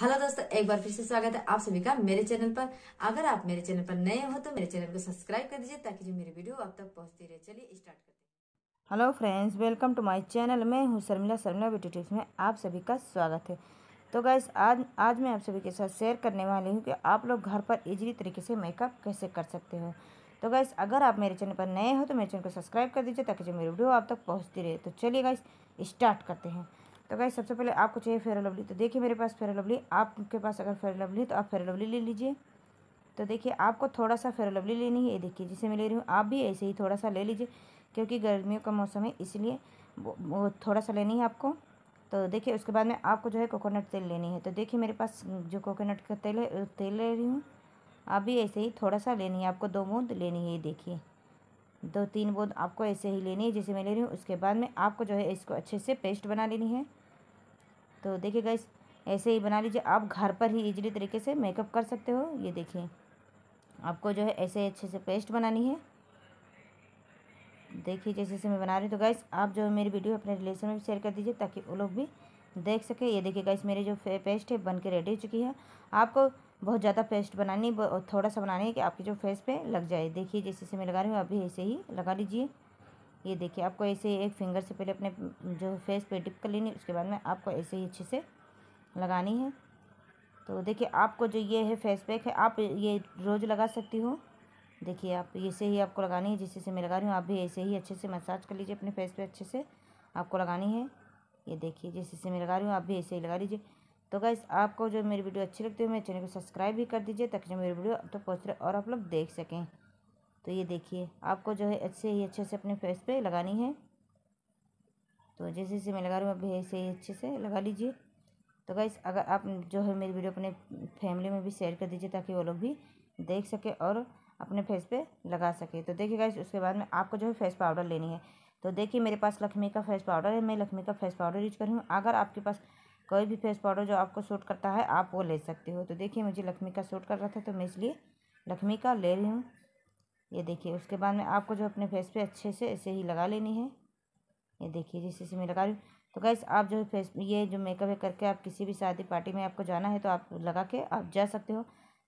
hello दोस्तों एक बार फिर से स्वागत है आप सभी का मेरे चैनल पर अगर आप मेरे चैनल पर नए हो तो मेरे चैनल को सब्सक्राइब कर दीजिए ताकि जो मेरी वीडियो आप तक पहुंचती रहे चलिए स्टार्ट करते हैं hello friends welcome to my channel मैं हूं शर्मिला शर्मिला ब्यूटी टिप्स में आप सभी का स्वागत है तो गैस आज आज मैं आप सभी के साथ शेयर करने वाली हूँ कि आप लोग घर पर ईजिली तरीके से मेकअप कैसे कर सकते हो तो गैस अगर आप मेरे चैनल पर नए हो तो मेरे चैनल को सब्सक्राइब कर दीजिए ताकि जो मेरी वीडियो आप तक पहुँचती रहे तो चलिए गैस स्टार्ट करते हैं तो गाइस सबसे पहले आपको चाहिए फेयर लवली तो देखिए मेरे पास फेयर लवली आपके पास अगर फेयर लवली तो आप फेयर लवली ले लीजिए तो देखिए आपको थोड़ा सा फेयर लवली लेनी है ये देखिए जिसे मैं ले रही हूँ आप भी ऐसे ही थोड़ा सा ले लीजिए क्योंकि गर्मियों का मौसम है इसलिए वो थोड़ा सा लेनी है आपको तो देखिए उसके बाद में आपको जो है कोकोनट तेल लेनी है तो देखिए मेरे पास जो कोकोनट का तेल है तेल ले रही हूँ आप भी ऐसे ही थोड़ा सा लेनी है आपको दो बूंद लेनी है ये देखिए दो तीन बूंद आपको ऐसे ही लेनी है जैसे मैं ले रही हूँ उसके बाद में आपको जो है इसको अच्छे से पेस्ट बना लेनी है तो देखिए गाइस ऐसे ही बना लीजिए आप घर पर ही इजीली तरीके से मेकअप कर सकते हो ये देखिए आपको जो है ऐसे अच्छे से पेस्ट बनानी है देखिए जैसे जैसे मैं बना रही हूँ तो गाइस आप जो मेरी वीडियो अपने रिलेशन में शेयर कर दीजिए ताकि वो लोग भी देख सके ये देखिए गाइस मेरी जो पेस्ट है बन के रेडी हो चुकी है आपको बहुत ज़्यादा पेस्ट बनानी थोड़ा सा बनानी है कि आपके जो फेस पे लग जाए देखिए जैसे जैसे मैं लगा रही हूँ अभी ऐसे ही लगा लीजिए ये देखिए आपको ऐसे एक फिंगर से पहले अपने जो फेस पे डिप कर लेनी उसके बाद में आपको ऐसे ही अच्छे से लगानी है तो देखिए आपको जो ये है फेस पैक है आप ये रोज़ लगा सकती हो देखिए आप ऐसे ही आपको लगानी है जैसे मैं लगा रही हूँ आप भी ऐसे ही अच्छे से मसाज कर लीजिए अपने फेस पर अच्छे से आपको लगानी है ये देखिए जैसे जैसे मैं लगा रही हूँ आप भी ऐसे ही लगा लीजिए तो गाइस आपको जो मेरी वीडियो अच्छी लगती है मेरे चैनल को सब्सक्राइब भी कर दीजिए ताकि जो मेरी वीडियो तक तो पहुँच रहे और आप लोग देख सकें तो ये देखिए आपको जो है अच्छे ही अच्छे से अपने फेस पे लगानी है तो जैसे जैसे मैं लगा रही हूँ आप ऐसे ही अच्छे से लगा लीजिए तो गाइस अगर आप जो है मेरी वीडियो अपने फैमिली में भी शेयर कर दीजिए ताकि वो लोग भी देख सकें और अपने फेस पर लगा सके तो देखिए गाइस उसके बाद में आपको जो है फेस पाउडर लेनी है तो देखिए मेरे पास लक्ष्मी का फेस पाउडर है मैं लक्ष्मी का फेस पाउडर यूज कर रही हूँ अगर आपके पास कोई भी फेस पाउडर जो आपको सूट करता है आप वो ले सकते हो तो देखिए मुझे लक्ष्मी का सूट कर रहा था तो मैं इसलिए लक्ष्मी का ले रही हूँ ये देखिए उसके बाद में आपको जो अपने फेस पे अच्छे से ऐसे ही लगा लेनी है ये देखिए जैसे जैसे मैं लगा रही हूँ तो गैस आप जो फेस ये जो मेकअप है करके आप किसी भी शादी पार्टी में आपको जाना है तो आप लगा के आप जा सकते हो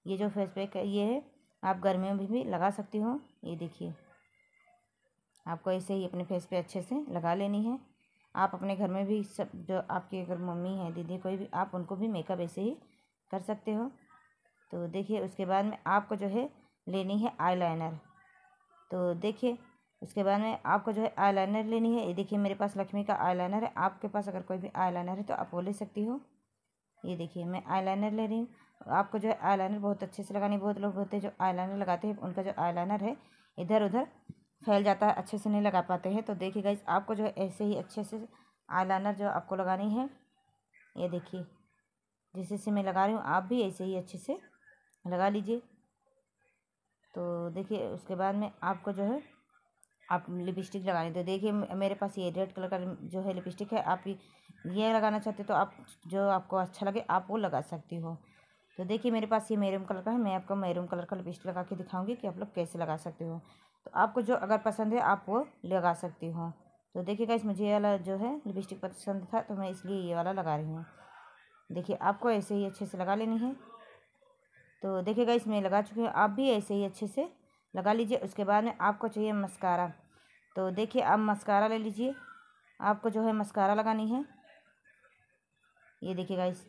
ये जो फेस पैक ये है आप गर्मियों में भी लगा सकती हो ये देखिए आपको ऐसे ही अपने फेस पे अच्छे से लगा लेनी है आप अपने घर में भी सब जो आपकी अगर मम्मी है दीदी कोई भी आप उनको भी मेकअप ऐसे ही कर सकते हो तो देखिए उसके बाद में आपको जो है लेनी है आईलाइनर तो देखिए उसके बाद में आपको जो है आईलाइनर लेनी है ये देखिए मेरे पास लक्ष्मी का आईलाइनर है आपके पास अगर कोई भी आईलाइनर है तो आप वो ले सकती हो ये देखिए मैं आईलाइनर ले रही हूँ आपको जो है आईलाइनर बहुत अच्छे से लगानी बहुत लोग होते हैं जो आईलाइनर लगाते हैं उनका जो आईलाइनर है इधर उधर फैल जाता है अच्छे से नहीं लगा पाते हैं तो देखिए गाइस आपको जो है ऐसे ही अच्छे से आईलाइनर जो आपको लगानी है ये देखिए जिस जैसे मैं लगा रही हूँ आप भी ऐसे ही अच्छे से लगा लीजिए तो देखिए उसके बाद में आपको जो है आप लिपस्टिक लगानी तो देखिए मेरे पास ये रेड कलर का जो है लिपस्टिक है आप ये लगाना चाहते तो आप जो आपको अच्छा लगे आप वो लगा सकती हो तो देखिए मेरे पास ये मेरून कलर का है मैं आपको मेरून कलर का लिपस्टिक लगा के दिखाऊंगी कि आप लोग कैसे लगा सकते हो तो आपको जो अगर पसंद है आप वो लगा सकती हो तो देखिएगा इस मुझे ये वाला जो है लिपस्टिक पसंद था तो मैं इसलिए ये वाला लगा रही हूँ देखिए आपको ऐसे ही अच्छे से लगा लेनी है तो देखिएगा इसमें लगा चुके हैं आप भी ऐसे ही अच्छे से लगा लीजिए उसके बाद में आपको चाहिए मस्कारा तो देखिए आप मस्कारा ले लीजिए आपको जो है मस्कारा लगानी है ये देखिएगा इस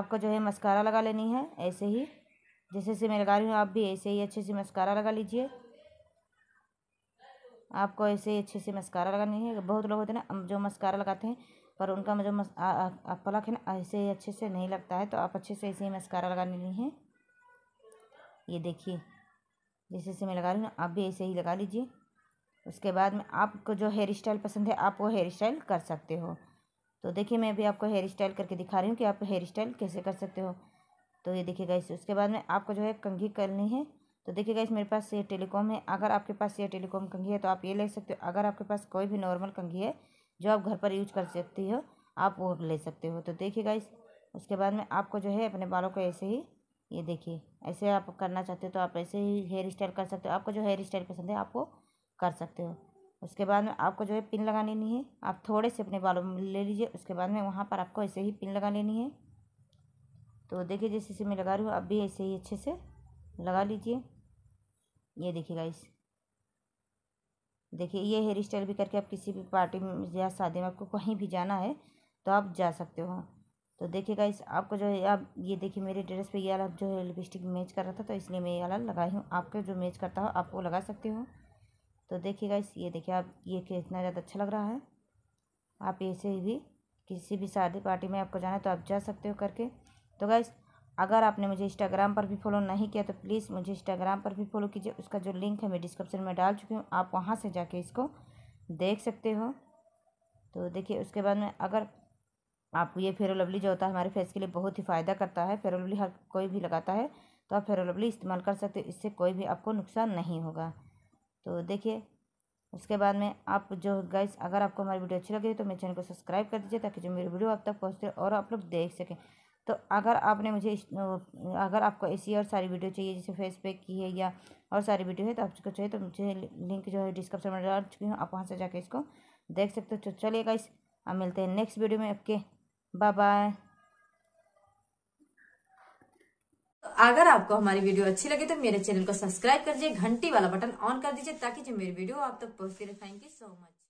आपको जो है मस्कारा लगा लेनी है ऐसे ही जैसे जैसे मैं लगा रही हूँ आप भी ऐसे ही अच्छे से मस्कारा लगा लीजिए आपको ऐसे अच्छे से मस्कारा लगानी है बहुत लोग होते हैं ना जो मस्कारा लगाते हैं पर उनका जो मस पलक है ना ऐसे ही अच्छे से नहीं लगता है तो आप अच्छे से ऐसे ही मस्कारा लगानी है ये देखिए जैसे जैसे मैं लगा रही हूँ आप भी ऐसे ही लगा लीजिए उसके बाद में आपको जो हेयर स्टाइल पसंद है आप वो हेयर स्टाइल कर सकते हो तो देखिए मैं भी आपको हेयर स्टाइल करके दिखा रही हूँ कि आप हेयर स्टाइल कैसे कर सकते हो तो ये देखिएगा इस उसके बाद में आपको जो है कंघी करनी है तो देखिएगा इस मेरे पास ये टेलीकॉम है अगर आपके पास ये टेलीकॉम कंघी है तो आप ये ले सकते हो अगर आपके पास कोई भी नॉर्मल कंघी है जो आप घर पर यूज कर सकती हो आप वो ले सकते हो तो देखिएगा इस उसके बाद में आपको जो है अपने बालों को ऐसे ही ये देखिए ऐसे आप करना चाहते हो तो आप ऐसे ही हेयर स्टाइल कर सकते हो आपको जो हेयर स्टाइल पसंद है आप वो कर सकते हो उसके बाद में आपको जो है पिन लगा लेनी है आप थोड़े से अपने बालों में ले लीजिए उसके बाद में वहाँ पर आपको ऐसे ही पिन लगा लेनी है तो देखिए जैसे से मैं लगा रही हूँ आप भी ऐसे ही अच्छे से लगा लीजिए ये देखिए गाइस देखिए ये हेयर स्टाइल भी करके आप किसी भी पार्टी में या शादी में आपको कहीं भी जाना है तो आप जा सकते हो तो देखिए गाइस आपको जो है आप ये देखिए मेरे ड्रेस पे ये वाला जो है लिपस्टिक मैच कर रहा था तो इसलिए मैं ये वाला लगाई हूँ आपके जो मैच करता हो आप वो लगा सकते हो तो देखिए गाइस ये देखिए आप ये कितना ज़्यादा अच्छा लग रहा है आप ऐसे भी किसी भी शादी पार्टी में आपको जाना है तो आप जा सकते हो करके तो गाइस अगर आपने मुझे इंस्टाग्राम पर भी फॉलो नहीं किया तो प्लीज़ मुझे इंस्टाग्राम पर भी फॉलो कीजिए उसका जो लिंक है मैं डिस्क्रिप्शन में डाल चुकी हूँ आप वहाँ से जाके इसको देख सकते हो तो देखिए उसके बाद में अगर आपको ये फेरो लवली जो होता है हमारे फेस के लिए बहुत ही फ़ायदा करता है फेरो लवली हर कोई भी लगाता है तो आप फेरो लवली इस्तेमाल कर सकते हो इससे कोई भी आपको नुकसान नहीं होगा तो देखिए उसके बाद में आप जो गैस अगर आपको हमारी वीडियो अच्छी लगी तो मेरे चैनल को सब्सक्राइब कर दीजिए ताकि जो मेरी वीडियो आप तक पहुँचते और आप लोग देख सकें तो अगर आपने मुझे अगर आपको ऐसी और सारी वीडियो चाहिए जैसे फेसबुक की है या और सारी वीडियो है तो आपको चाहिए तो मुझे लिंक जो है डिस्क्रिप्शन में डाल चुकी हूँ आप वहाँ से जाके इसको देख सकते हो तो चलिएगा इस अब मिलते हैं नेक्स्ट वीडियो में आपके बाय बाय अगर आपको हमारी वीडियो अच्छी लगे तो मेरे चैनल को सब्सक्राइब कर दीजिए घंटी वाला बटन ऑन कर दीजिए ताकि जो मेरी वीडियो आप तक तो पहुंचती रहे थैंक यू सो मच